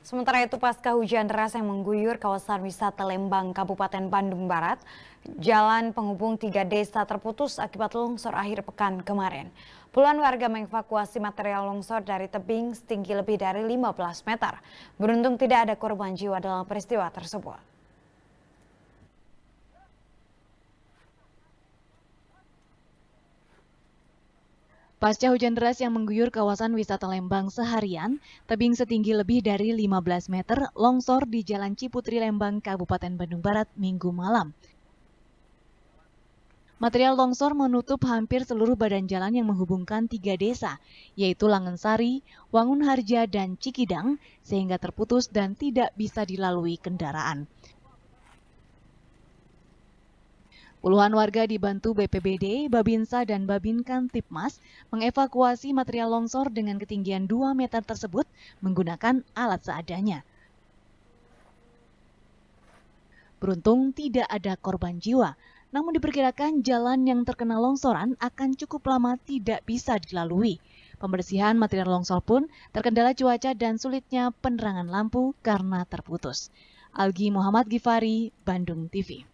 Sementara itu pasca hujan deras yang mengguyur kawasan wisata Lembang, Kabupaten Bandung Barat, jalan penghubung tiga desa terputus akibat longsor akhir pekan kemarin. Puluhan warga mengevakuasi material longsor dari tebing setinggi lebih dari 15 meter. Beruntung tidak ada korban jiwa dalam peristiwa tersebut. Pasca hujan deras yang mengguyur kawasan wisata Lembang seharian, tebing setinggi lebih dari 15 meter longsor di Jalan Ciputri Lembang, Kabupaten Bandung Barat, Minggu malam. Material longsor menutup hampir seluruh badan jalan yang menghubungkan tiga desa, yaitu Langensari, Wangun Harja, dan Cikidang, sehingga terputus dan tidak bisa dilalui kendaraan. Puluhan warga dibantu BPBD, Babinsa, dan Babinkan Tipmas mengevakuasi material longsor dengan ketinggian 2 meter tersebut menggunakan alat seadanya. Beruntung tidak ada korban jiwa, namun diperkirakan jalan yang terkena longsoran akan cukup lama tidak bisa dilalui. Pembersihan material longsor pun terkendala cuaca dan sulitnya penerangan lampu karena terputus. Algi Muhammad Gifari, Bandung TV.